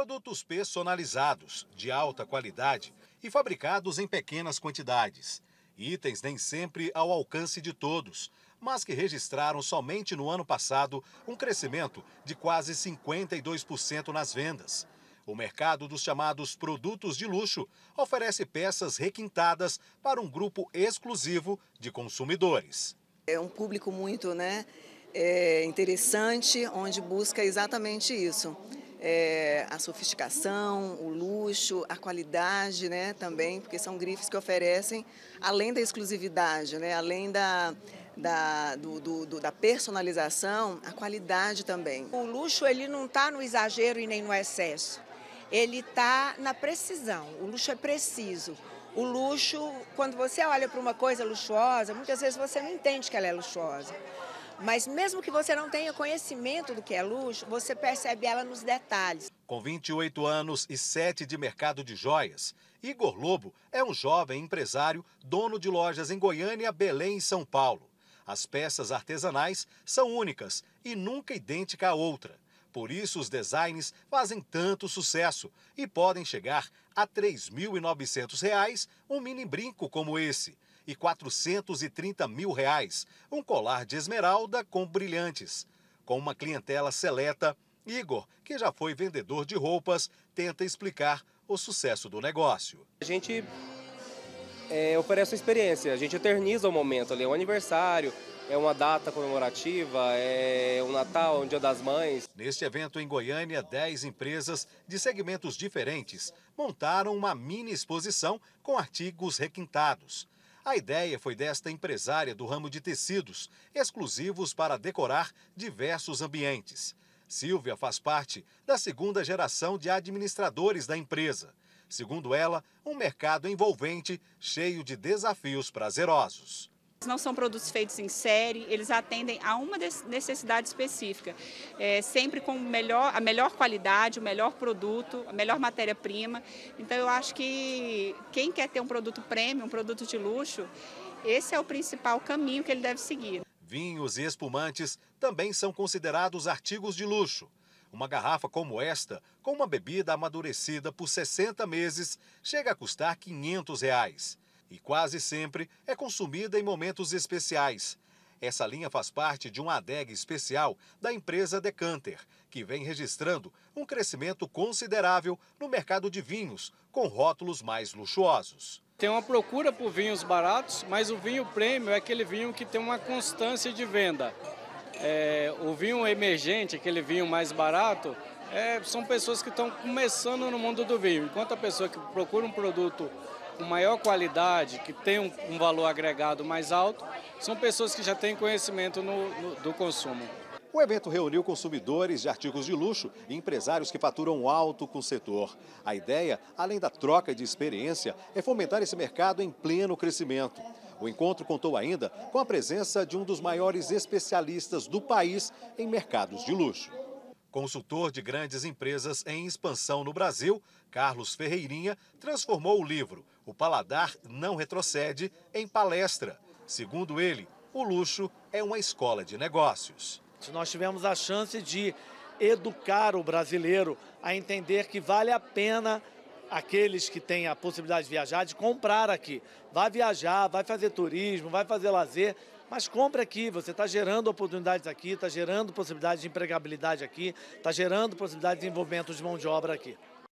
Produtos personalizados, de alta qualidade e fabricados em pequenas quantidades. Itens nem sempre ao alcance de todos, mas que registraram somente no ano passado um crescimento de quase 52% nas vendas. O mercado dos chamados produtos de luxo oferece peças requintadas para um grupo exclusivo de consumidores. É um público muito né, é, interessante, onde busca exatamente isso é, a sofisticação, o luxo, a qualidade né, também, porque são grifes que oferecem, além da exclusividade, né, além da, da, do, do, da personalização, a qualidade também. O luxo ele não está no exagero e nem no excesso, ele está na precisão, o luxo é preciso. O luxo, quando você olha para uma coisa luxuosa, muitas vezes você não entende que ela é luxuosa. Mas mesmo que você não tenha conhecimento do que é luxo, você percebe ela nos detalhes. Com 28 anos e 7 de mercado de joias, Igor Lobo é um jovem empresário, dono de lojas em Goiânia, Belém e São Paulo. As peças artesanais são únicas e nunca idêntica à outra. Por isso, os designs fazem tanto sucesso e podem chegar a R$ 3.900 um mini brinco como esse e 430 mil reais, um colar de esmeralda com brilhantes. Com uma clientela seleta, Igor, que já foi vendedor de roupas, tenta explicar o sucesso do negócio. A gente é, oferece uma experiência, a gente eterniza o momento ali, é um aniversário, é uma data comemorativa, é o um Natal, um é Dia das Mães. Neste evento em Goiânia, 10 empresas de segmentos diferentes montaram uma mini exposição com artigos requintados. A ideia foi desta empresária do ramo de tecidos, exclusivos para decorar diversos ambientes. Silvia faz parte da segunda geração de administradores da empresa. Segundo ela, um mercado envolvente, cheio de desafios prazerosos. Não são produtos feitos em série, eles atendem a uma necessidade específica, é, sempre com melhor, a melhor qualidade, o melhor produto, a melhor matéria-prima. Então, eu acho que quem quer ter um produto premium, um produto de luxo, esse é o principal caminho que ele deve seguir. Vinhos e espumantes também são considerados artigos de luxo. Uma garrafa como esta, com uma bebida amadurecida por 60 meses, chega a custar 500. Reais e quase sempre é consumida em momentos especiais. Essa linha faz parte de um ADEG especial da empresa Decanter, que vem registrando um crescimento considerável no mercado de vinhos, com rótulos mais luxuosos. Tem uma procura por vinhos baratos, mas o vinho prêmio é aquele vinho que tem uma constância de venda. É, o vinho emergente, aquele vinho mais barato, é, são pessoas que estão começando no mundo do vinho. Enquanto a pessoa que procura um produto com maior qualidade, que tem um, um valor agregado mais alto, são pessoas que já têm conhecimento no, no, do consumo. O evento reuniu consumidores de artigos de luxo e empresários que faturam alto com o setor. A ideia, além da troca de experiência, é fomentar esse mercado em pleno crescimento. O encontro contou ainda com a presença de um dos maiores especialistas do país em mercados de luxo. Consultor de grandes empresas em expansão no Brasil, Carlos Ferreirinha transformou o livro O Paladar Não Retrocede em palestra. Segundo ele, o luxo é uma escola de negócios. Nós tivemos a chance de educar o brasileiro a entender que vale a pena aqueles que têm a possibilidade de viajar, de comprar aqui. Vai viajar, vai fazer turismo, vai fazer lazer, mas compre aqui, você está gerando oportunidades aqui, está gerando possibilidade de empregabilidade aqui, está gerando possibilidade de desenvolvimento de mão de obra aqui.